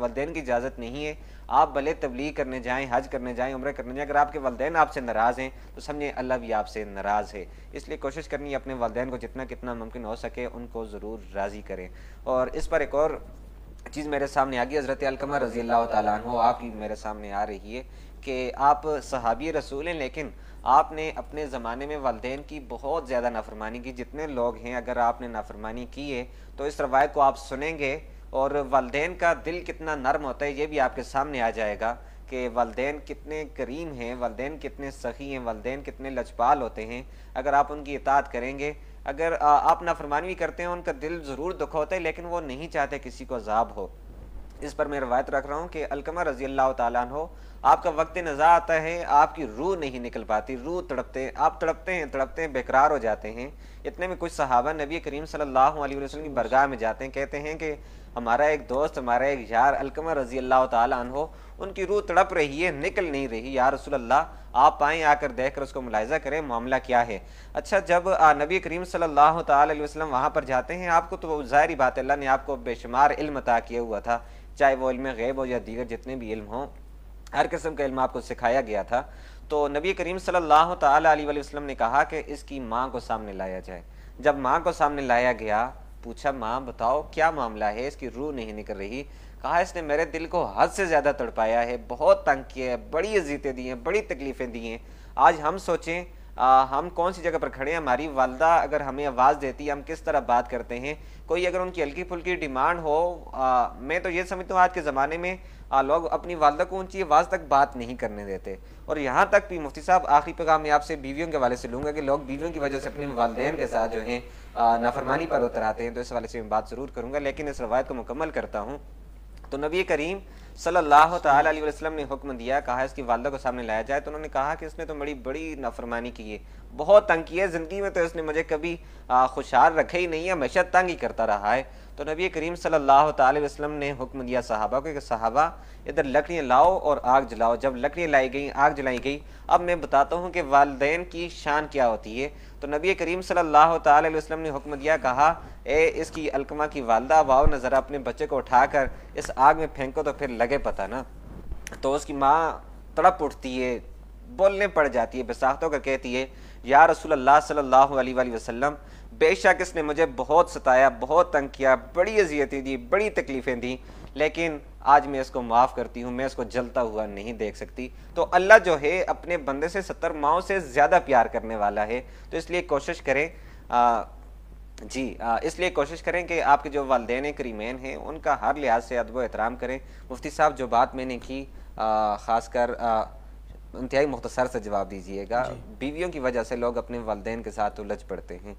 वालदेन की इजाज़त नहीं है आप भले तबलीग करने जाएँ हज करने जाएँ उम्र करने जाएँ अगर आपके वालदेन आपसे नाराज़ हैं तो समझें अल्लाह भी आपसे नाराज़ है इसलिए कोशिश करनी है अपने वालदेन को जितना कितना मुमकिन हो सके उनको ज़रूर राज़ी करें और इस पर एक और चीज़ मेरे सामने आ गई हज़रत अलकमर रज़ी अल्लाह तु आपकी मेरे सामने आ रही है कि आप सहाबी रसूल हैं लेकिन आपने अपने ज़माने में वालदेन की बहुत ज़्यादा नाफरमानी की जितने लोग हैं अगर आपने नाफरमानी की है तो इस रवायत को आप सुनेंगे और वालदेन का दिल कितना नरम होता है ये भी आपके सामने आ जाएगा कि वालदेन कितने करीम हैं वालदेन कितने सखी हैं वालदेन कितने लजपाल होते हैं अगर आप उनकी इतात करेंगे अगर आप नाफरमानवी करते हैं उनका दिल ज़रूर दुख होता है लेकिन वो नहीं चाहते किसी को अजाब हो इस पर मैं रवायत रख रहा हूँ कि अलकमा रज़ी अल्लाह हो आपका वक्त नज़ा आता है आपकी रूह नहीं निकल पाती रूह तड़पते आप तड़पते हैं तड़पते हैं बेकरार हो जाते हैं इतने में कुछ सहाबा नबी करीम सल्लल्लाहु अलैहि वसल्लम की बरगाह में जाते हैं कहते हैं कि हमारा एक दोस्त हमारा एक यार अलकमर रजी अल्लाह हो उनकी रूह तड़प रही है निकल नहीं रही यार रसोल्ला आप आएँ आकर देख कर उसको मुलायजा करें मामला क्या है अच्छा जब नबी करीम सल्लल्लाहु अलैहि वसल्लम वहाँ पर जाते हैं आपको तो ज़ाहरी बात अल्लाह ने आपको बेशुमार इल्म अता किया हुआ था चाहे वो इल्म गैब हो या दीगर जितने भी इल्म हों हर किस्म का इल्म आपको सिखाया गया था तो नबी करीम सल्लल्लाहु अलैहि वसल्लम ने कहा कि इसकी माँ को सामने लाया जाए जब माँ को सामने लाया गया पूछा माँ बताओ क्या मामला है इसकी रूह नहीं निकल रही कहा इसने मेरे दिल को हद से ज़्यादा तड़पाया है बहुत तंग किया है बड़ी अजीतें दी हैं बड़ी तकलीफ़ें दी हैं आज हम सोचें आ, हम कौन सी जगह पर खड़े हैं हमारी वालदा अगर हमें आवाज़ देती है हम किस तरह बात करते हैं कोई अगर उनकी हल्की फुल्की डिमांड हो आ, मैं तो ये समझता हूँ आज के ज़माने में आ, लोग अपनी वालदा को ऊंची आवाज़ तक बात नहीं करने देते और यहाँ तक भी मुफ्ती साहब आखिरी पैगाम मैं आपसे बीवियों के वाले से लूँगा कि लोग बीवियों की वजह से अपने वाले के साथ जो है नाफरमानी पर उतर आते हैं तो इस वाले से मैं बात ज़रूर करूँगा लेकिन इस रवायत को मुकम्मल करता हूँ तो नबी करीम सल्लल्लाहु अलैहि वसल्लम ने हुक्म दिया कहा इसकी वालदा को सामने लाया जाए तो उन्होंने कहा कि इसने तो बड़ी बड़ी नाफरमानी की है बहुत तंग की है ज़िंदगी में तो इसने मुझे कभी खुशहाल रखे ही नहीं है हमेशा तंग ही करता रहा है तो नबी करीम सल्लल्लाहु अलैहि वसल्लम ने हुक्म दिया साहबा को कि साहबा इधर लकड़ियाँ लाओ और आग जलाओ जब लकड़ियाँ लाई गई आग जलाई गई अब मैं बताता हूँ कि वालदेन की शान क्या होती है तो नबी करीम सल्लल्लाहु अलैहि वसल्लम ने हुक्म दिया कहा ए इसकी अलकमा की वालदा वाओ नज़र अपने बच्चे को उठाकर इस आग में फेंको तो फिर लगे पता ना तो उसकी माँ तड़प उठती है बोलने पड़ जाती है बसाहतों का कहती है या रसूल अल्लाह सल्लल्लाहु अलैहि वसल्लम बेशक इसने मुझे बहुत सताया बहुत तंग किया बड़ी अजियतें दी बड़ी तकलीफ़ें दी लेकिन आज मैं इसको माफ़ करती हूँ मैं इसको जलता हुआ नहीं देख सकती तो अल्लाह जो है अपने बंदे से सत्तर माओ से ज़्यादा प्यार करने वाला है तो इसलिए कोशिश करें आ, जी इसलिए कोशिश करें कि आपके जो वालदे करीमेन हैं उनका हर लिहाज से अदब एहतराम करें मुफ्ती साहब जो बात मैंने की ख़ासकर इंतहाई मुख्तसर से जवाब दीजिएगा बीवियों की वजह से लोग अपने वालदेन के साथ उलझ पड़ते हैं